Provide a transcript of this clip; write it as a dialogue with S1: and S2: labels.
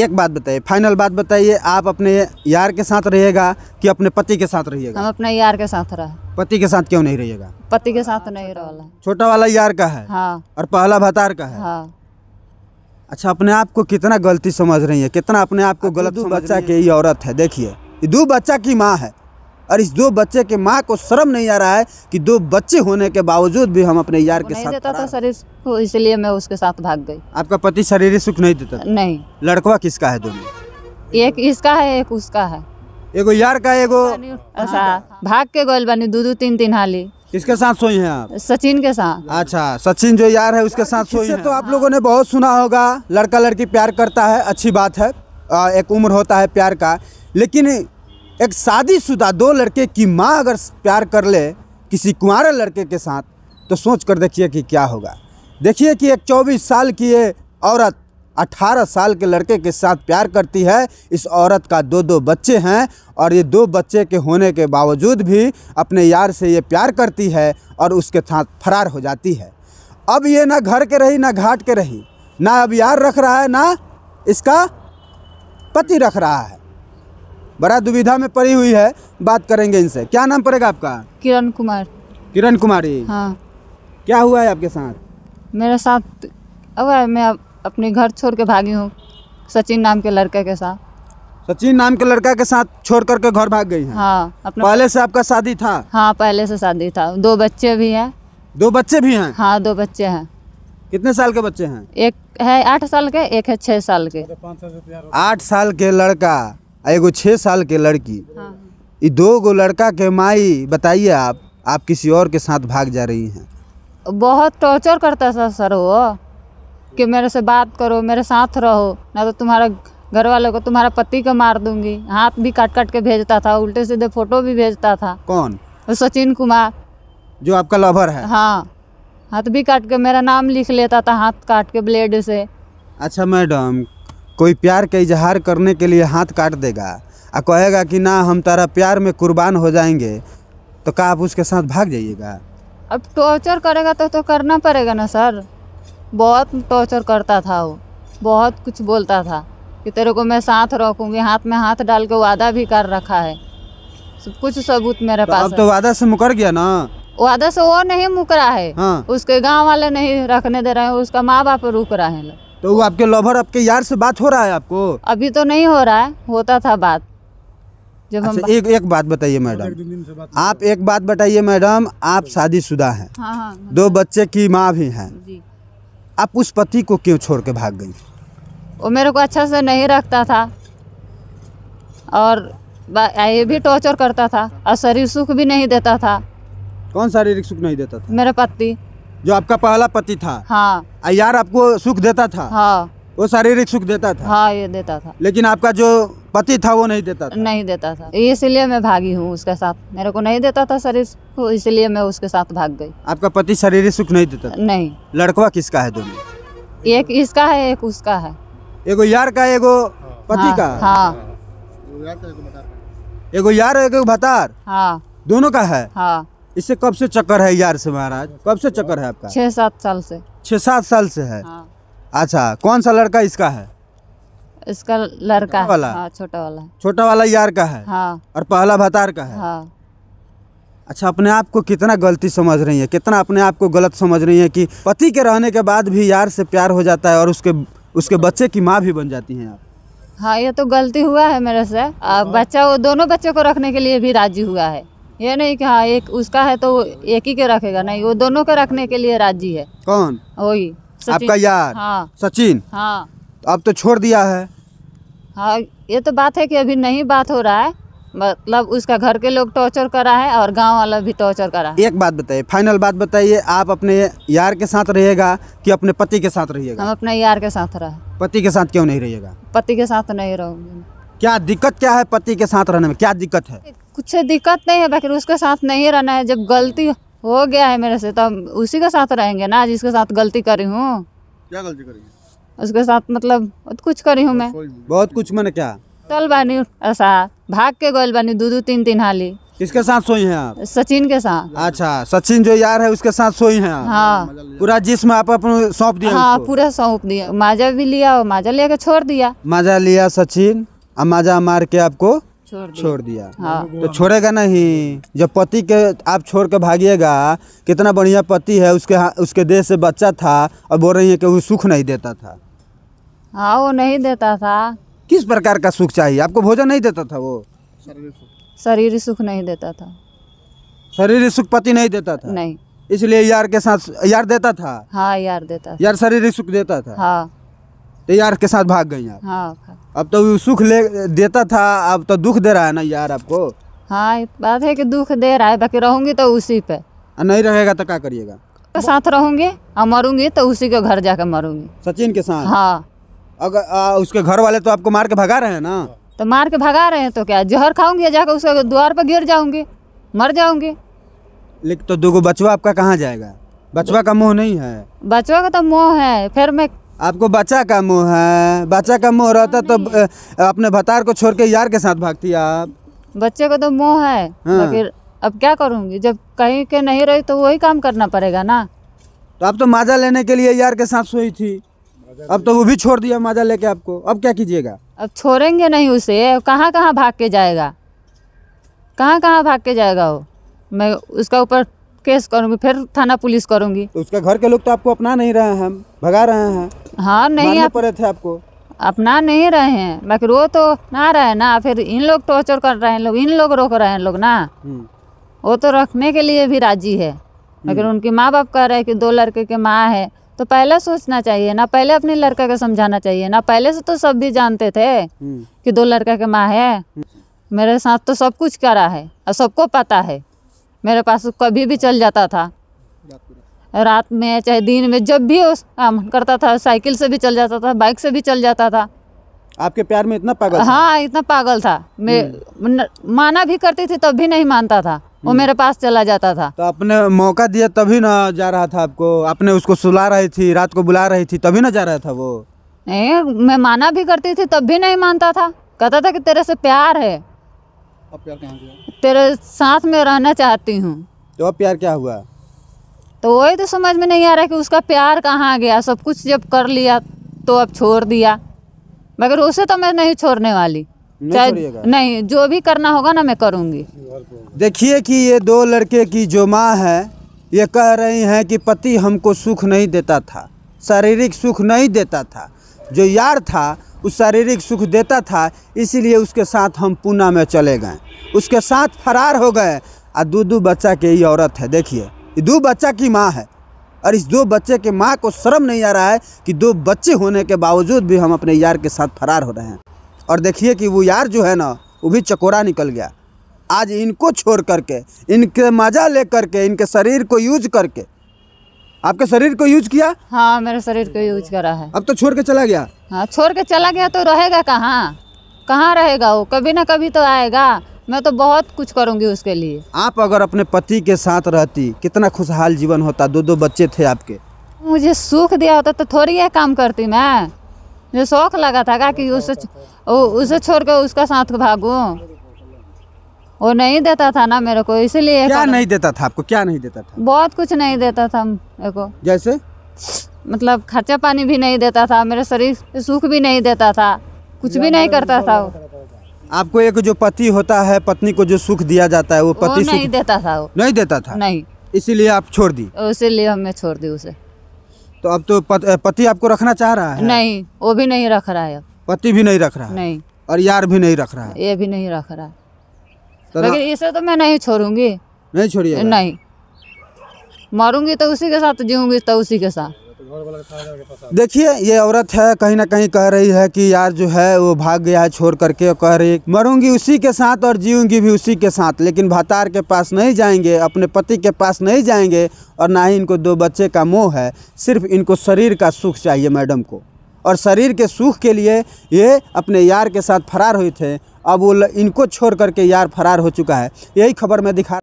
S1: एक बात बताइए फाइनल बात बताइए आप अपने यार के साथ रहिएगा कि अपने पति के साथ रहिएगा हम
S2: अपने यार के साथ रहे
S1: पति के साथ क्यों नहीं रहिएगा
S2: पति के साथ नहीं रहा
S1: छोटा वाला यार का है हाँ। और पहला भतार का है हाँ। अच्छा अपने आप को कितना गलती समझ रही है कितना अपने आप को गलत बच्चा के ये औरत है देखिए दो बच्चा की माँ है और इस दो बच्चे के माँ को शर्म नहीं आ रहा है कि दो बच्चे होने के बावजूद भी हम अपने यार के साथ
S2: देता था शरीर इसलिए मैं उसके साथ भाग गई
S1: आपका पति शरीर सुख नहीं देता नहीं लड़कवा किसका है दोनों
S2: एक इसका है एक उसका है
S1: एगो यार का एगो
S2: अच्छा। भाग के गोल बनी दो तीन तीन हाली
S1: किसके साथ सोई हैं आप
S2: सचिन के साथ
S1: अच्छा सचिन जो यार है उसके साथ सोई हैं तो आप लोगों ने बहुत सुना होगा लड़का लड़की प्यार करता है अच्छी बात है एक उम्र होता है प्यार का लेकिन एक शादीशुदा दो लड़के की माँ अगर प्यार कर ले किसी कुंवारे लड़के के साथ तो सोच कर देखिए कि क्या होगा देखिए कि एक चौबीस साल की ये औरत अठारह साल के लड़के के साथ प्यार करती है इस औरत का दो दो बच्चे हैं और ये दो बच्चे के होने के बावजूद भी अपने यार से ये प्यार करती है और उसके साथ फरार हो जाती है अब ये ना घर के रही ना घाट के रही ना अब यार रख रहा है ना इसका पति रख रहा है बड़ा दुविधा में पड़ी हुई है बात करेंगे इनसे क्या नाम पड़ेगा आपका
S2: किरण कुमार किरण कुमारी हाँ
S1: क्या हुआ है आपके साथ
S2: मेरे साथ अगर मैं अपने घर छोड़ के भागी हूँ सचिन नाम के लड़के के साथ
S1: सचिन नाम के लड़का के साथ छोड़ करके घर भाग गई है
S2: हाँ पहले
S1: से आपका शादी था
S2: हाँ पहले से शादी था दो बच्चे भी हैं
S1: दो बच्चे भी हैं
S2: हाँ दो बच्चे हैं
S1: कितने साल के बच्चे हैं
S2: एक है आठ साल के एक है छः साल के अच्छा,
S1: आठ साल के लड़का आ एगो छः साल के लड़की ये हाँ। दो गो लड़का के माई बताइए आप आप किसी और के साथ भाग जा रही हैं
S2: बहुत टॉर्चर करता था सर वो कि मेरे से बात करो मेरे साथ रहो ना तो तुम्हारा घर वालों को तुम्हारा पति को मार दूंगी हाथ भी काट काट के भेजता था उल्टे सीधे फोटो भी भेजता था कौन सचिन कुमार
S1: जो आपका लवर है
S2: हाँ हाथ भी काट के मेरा नाम लिख लेता था हाथ काट के ब्लेड से
S1: अच्छा मैडम कोई प्यार का इजहार करने के लिए हाथ काट देगा और कहेगा कि ना हम तारा प्यार में कुर्बान हो जाएंगे तो क्या आप उसके साथ भाग जाइएगा
S2: अब टॉर्चर करेगा तो तो करना पड़ेगा ना सर बहुत टॉर्चर करता था वो बहुत कुछ बोलता था कि तेरे को मैं साथ रखूँगी हाथ में हाथ डाल के वादा भी कर रखा है सब कुछ सबूत मेरे तो पास अब तो वादा
S1: से मुकर गया ना
S2: वादा से वो नहीं मुकरा है हाँ। उसके गांव वाले नहीं रखने दे रहे हैं उसका माँ बाप रुक रहे हैं
S1: तो वो आपके लवर आपके यार से बात हो रहा है आपको
S2: अभी तो नहीं हो रहा है होता था बात जब अच्छा, हम एक एक
S1: बात बताइए मैडम आप एक बात बताइए मैडम आप शादीशुदा हैं हाँ, हाँ, हाँ। दो बच्चे की माँ भी हैं आप उस पति को क्यों छोड़ के भाग गई
S2: वो मेरे को अच्छा से नहीं रखता था और ये भी टॉर्चर करता था और शरीर सुख भी नहीं देता था
S1: कौन शारीरिक सुख नहीं देता था मेरा पति जो आपका पहला पति था
S2: हाँ
S1: यार आपको सुख देता था हाँ वो शारीरिक सुख देता था
S2: हाँ ये देता था
S1: लेकिन आपका जो पति था वो नहीं देता था
S2: नहीं देता था इसलिए मैं भागी हूँ उसके साथ मेरे को नहीं देता था शरीर तो इसलिए मैं उसके साथ भाग गई
S1: आपका पति शारीरिक सुख नहीं देता था? नहीं लड़कवा किसका है दोनों
S2: एक इसका है एक उसका है
S1: एगो यार का एगो पति हाँ, का हाँ एगो यार एगो भतार हाँ दोनों का है हाँ इससे कब से चक्कर है यार से महाराज कब से चक्कर है आपका छह
S2: सात साल से
S1: छह सात साल से है हाँ। अच्छा कौन सा लड़का इसका है
S2: इसका लड़का वाला हाँ, छोटा वाला
S1: छोटा वाला यार का है हाँ। और पहला भतार का है हाँ। अच्छा अपने आप को कितना गलती समझ रही है कितना अपने आप को गलत समझ रही है कि पति के रहने के बाद भी यार से प्यार हो जाता है और उसके उसके बच्चे की माँ भी बन जाती है आप
S2: हाँ ये तो गलती हुआ है मेरे से हाँ। बच्चा वो दोनों बच्चों को रखने के लिए भी राजी हुआ है ये नहीं कि हाँ एक उसका है तो एक ही के रखेगा नहीं वो दोनों के रखने के लिए राजी है कौन वही आपका यार हाँ सचिन हाँ
S1: अब तो छोड़ दिया है
S2: हाँ ये तो बात है कि अभी नहीं बात हो रहा है मतलब उसका घर के लोग टॉर्चर करा है और गांव वाला भी टॉर्चर करा है एक
S1: बात बताइए फाइनल बात बताइए आप अपने यार के साथ रहेगा कि अपने पति के साथ रहिएगा
S2: हम अपने यार के साथ रहे
S1: पति के साथ क्यों नहीं रहिएगा
S2: पति के साथ नहीं रहोगे
S1: क्या दिक्कत क्या है पति के साथ रहने में क्या दिक्कत है
S2: कुछ दिक्कत नहीं है बाकी उसके साथ नहीं रहना है जब गलती हो गया है मेरे से तब तो उसी के साथ रहेंगे ना जिसके साथ गलती करी हूँ क्या गलती करी उसके साथ मतलब कुछ करी हूँ मैं
S1: बहुत कुछ मैंने क्या
S2: चल बानी ऐसा भाग के गोल बानी दो दो तीन तीन हाली
S1: किसके साथ सोई हैं आप
S2: सचिन के साथ
S1: अच्छा सचिन जो यार है उसके साथ सोई हैं हाँ पूरा जिसम आप अपने सौंप दिया हाँ पूरा
S2: सौंप दिया माजा भी लिया और माजा लेके छोड़ दिया
S1: माजा लिया सचिन अमाजा मार के आपको छोड़ दिया, छोड़ दिया। हाँ। तो छोड़ेगा नहीं जब पति के आप छोड़ के भागिएगा कितना बढ़िया पति है उसके हाँ, उसके देह से बच्चा था और बोल रही है कि वो सुख नहीं देता था
S2: हाँ वो नहीं देता था
S1: किस प्रकार का सुख चाहिए आपको भोजन नहीं देता था वो
S2: शरीर सुख नहीं देता था
S1: शरीर सुख पति नहीं देता था नहीं इसलिए यार के साथ यार देता था
S2: हाँ यार देता यार
S1: शरीर सुख देता था हाँ तो यार के साथ भाग गई यार हाँ अब तो सुख ले देता था अब तो दुख दे रहा है ना यार आपको
S2: हाँ बात है कि दुख दे रहा है बाकी रहूंगी तो उसी पे
S1: नहीं रहेगा तो क्या करिएगा
S2: तो साथ रहूंगी और मरूंगी तो उसी के घर जाकर मरूंगी सचिन के साथ हाँ
S1: अगर आ, उसके घर वाले तो आपको मार के भगा रहे हैं ना
S2: तो मार के भगा रहे हैं तो क्या जहर खाऊंगी जाकर उसके द्वार पर गिर जाऊंगी मर जाऊंगी
S1: लेकिन तो दो गो बचवा आपका कहाँ जाएगा बचवा का मोह नहीं है
S2: बचवा का तो मोह है फिर मैं
S1: आपको बच्चा का मुंह है बच्चा का मुँह रहता तो हाँ अपने भतार को छोड़ के यार के साथ भागती आप
S2: बच्चे को तो मुँह है हाँ। अब क्या करूँगी जब कहीं के नहीं रही तो वही काम करना पड़ेगा ना
S1: तो आप तो माजा लेने के लिए यार के साथ सोई थी अब तो वो भी छोड़ दिया माजा लेके आपको अब क्या कीजिएगा
S2: अब छोड़ेंगे नहीं उसे कहाँ कहाँ भाग के जाएगा कहाँ कहाँ भाग के जाएगा वो मैं उसका ऊपर केस करूंगी फिर थाना पुलिस करूंगी तो उसका घर के लोग तो आपको अपना नहीं रहे हैं भगा रहे हैं हाँ नहीं आप... पड़े थे आपको अपना नहीं रहे हैं बाकी रो तो ना रहे ना फिर इन लोग टॉर्चर कर रहे हैं लोग इन लोग रोक रहे हैं लोग ना हम्म। वो तो रखने के लिए भी राजी है हम्म। लेकिन उनकी माँ बाप कह रहे हैं कि दो लड़के के माँ है तो पहले सोचना चाहिए ना पहले अपने लड़का को समझाना चाहिए ना पहले से तो सब भी जानते थे हम्म। कि दो लड़का के माँ है मेरे साथ तो सब कुछ करा है और सबको पता है मेरे पास कभी भी चल जाता था रात में चाहे दिन में जब भी उस काम करता था साइकिल से भी चल जाता था बाइक से भी चल जाता था
S1: आपके प्यार में इतना पागल हाँ
S2: इतना पागल था मैं हम्म। माना भी करती थी तब भी नहीं मानता था वो हम्म। मेरे पास चला जाता था तो आपने
S1: मौका दिया तभी ना जा रहा था आपको आपने उसको सुला रही थी रात को बुला रही थी तभी ना जा रहा था वो
S2: नहीं मैं माना भी करती थी तब भी नहीं मानता था कहता था कि तेरे से प्यार है अब प्यार कहाँ गया तेरे साथ में रहना चाहती हूँ
S1: तो अब प्यार क्या हुआ
S2: तो वही तो समझ में नहीं आ रहा कि उसका प्यार कहाँ गया सब कुछ जब कर लिया तो अब छोड़ दिया मगर उसे तो मैं नहीं छोड़ने वाली नहीं, नहीं जो भी करना होगा ना मैं करूँगी
S1: देखिए कि ये दो लड़के की जो माँ है ये कह रही हैं कि पति हमको सुख नहीं देता था शारीरिक सुख नहीं देता था जो यार था उस शारीरिक सुख देता था इसीलिए उसके साथ हम पूना में चले गए उसके साथ फरार हो गए और दो दो बच्चा के ये औरत है देखिए दो बच्चा की माँ है और इस दो बच्चे के माँ को शर्म नहीं आ रहा है कि दो बच्चे होने के बावजूद भी हम अपने यार के साथ फरार हो रहे हैं और देखिए कि वो यार जो है ना वो भी चकोरा निकल गया आज इनको छोड़ करके इनके मजा ले करके इनके शरीर को यूज करके आपके शरीर को यूज किया
S2: हाँ मेरे शरीर को यूज करा है
S1: अब तो छोड़ के चला गया
S2: हाँ छोड़ के चला गया तो रहेगा कहाँ कहाँ रहेगा वो कभी ना कभी तो आएगा मैं तो बहुत कुछ करूँगी उसके लिए
S1: आप अगर अपने पति के साथ रहती कितना खुशहाल जीवन होता दो दो बच्चे थे आपके
S2: मुझे सुख दिया होता तो थोड़ी ये काम करती मैं मुझे शौक लगा था कि उसे उसे छोड़ के उसका साथ भागू वो नहीं देता था ना मेरे को इसीलिए क्या नहीं
S1: देता था आपको क्या नहीं देता था
S2: बहुत कुछ नहीं देता था मेरे को जैसे मतलब खर्चा पानी भी नहीं देता था मेरे शरीर सुख भी नहीं देता था कुछ भी नहीं करता था वो
S1: आपको एक जो पति होता है पत्नी को जो सुख दिया जाता है वो पति नहीं देता था वो नहीं देता था नहीं इसीलिए आप छोड़ दी
S2: इसीलिए हमने छोड़ दी उसे
S1: तो अब तो पति आपको रखना चाह रहा है
S2: नहीं वो भी नहीं रख रहा है
S1: पति भी नहीं रख रहा है नहीं और यार भी नहीं रख रहा है
S2: ये भी नहीं रख रहा है तो लेकिन इसे तो मैं नहीं छोड़ूंगी नहीं छोड़िए नहीं मरूंगी तो उसी के साथ जीऊंगी तो उसी के साथ
S1: देखिए ये औरत है कहीं ना कहीं कह रही है कि यार जो है वो भाग गया है छोड़ करके और कह रही मरूंगी उसी के साथ और जीऊंगी भी उसी के साथ लेकिन भातार के पास नहीं जाएंगे अपने पति के पास नहीं जाएंगे और ना ही इनको दो बच्चे का मोह है सिर्फ इनको शरीर का सुख चाहिए मैडम को और शरीर के सुख के लिए ये अपने यार के साथ फरार हुए थे अब वो इनको छोड़ करके यार फरार हो चुका है यही खबर मैं दिखा